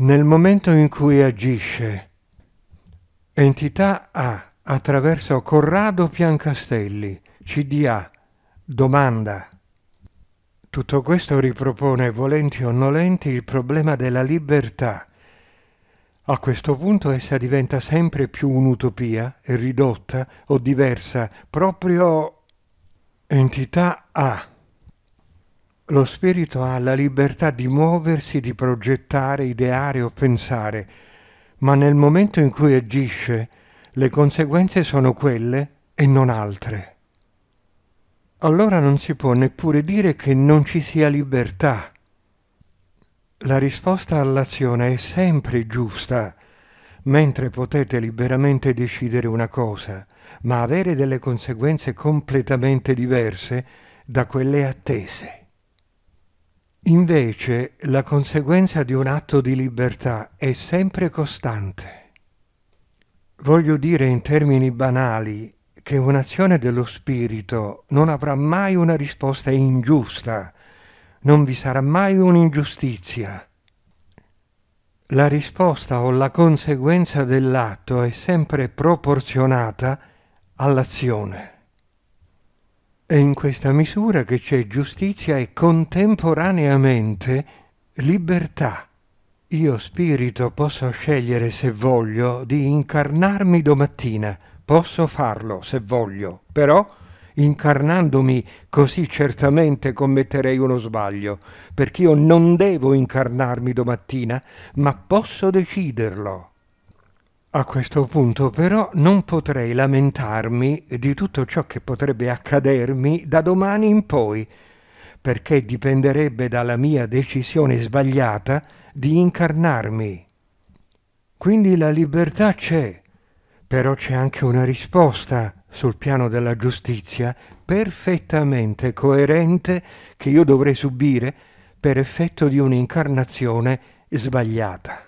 Nel momento in cui agisce entità A attraverso Corrado Piancastelli, CDA, domanda. Tutto questo ripropone, volenti o nolenti, il problema della libertà. A questo punto essa diventa sempre più un'utopia, ridotta o diversa, proprio entità A lo spirito ha la libertà di muoversi, di progettare, ideare o pensare, ma nel momento in cui agisce le conseguenze sono quelle e non altre. Allora non si può neppure dire che non ci sia libertà. La risposta all'azione è sempre giusta, mentre potete liberamente decidere una cosa, ma avere delle conseguenze completamente diverse da quelle attese. Invece la conseguenza di un atto di libertà è sempre costante. Voglio dire in termini banali che un'azione dello spirito non avrà mai una risposta ingiusta, non vi sarà mai un'ingiustizia. La risposta o la conseguenza dell'atto è sempre proporzionata all'azione. È in questa misura che c'è giustizia e contemporaneamente libertà. Io spirito posso scegliere se voglio di incarnarmi domattina, posso farlo se voglio, però incarnandomi così certamente commetterei uno sbaglio, perché io non devo incarnarmi domattina, ma posso deciderlo. A questo punto però non potrei lamentarmi di tutto ciò che potrebbe accadermi da domani in poi, perché dipenderebbe dalla mia decisione sbagliata di incarnarmi. Quindi la libertà c'è, però c'è anche una risposta sul piano della giustizia perfettamente coerente che io dovrei subire per effetto di un'incarnazione sbagliata.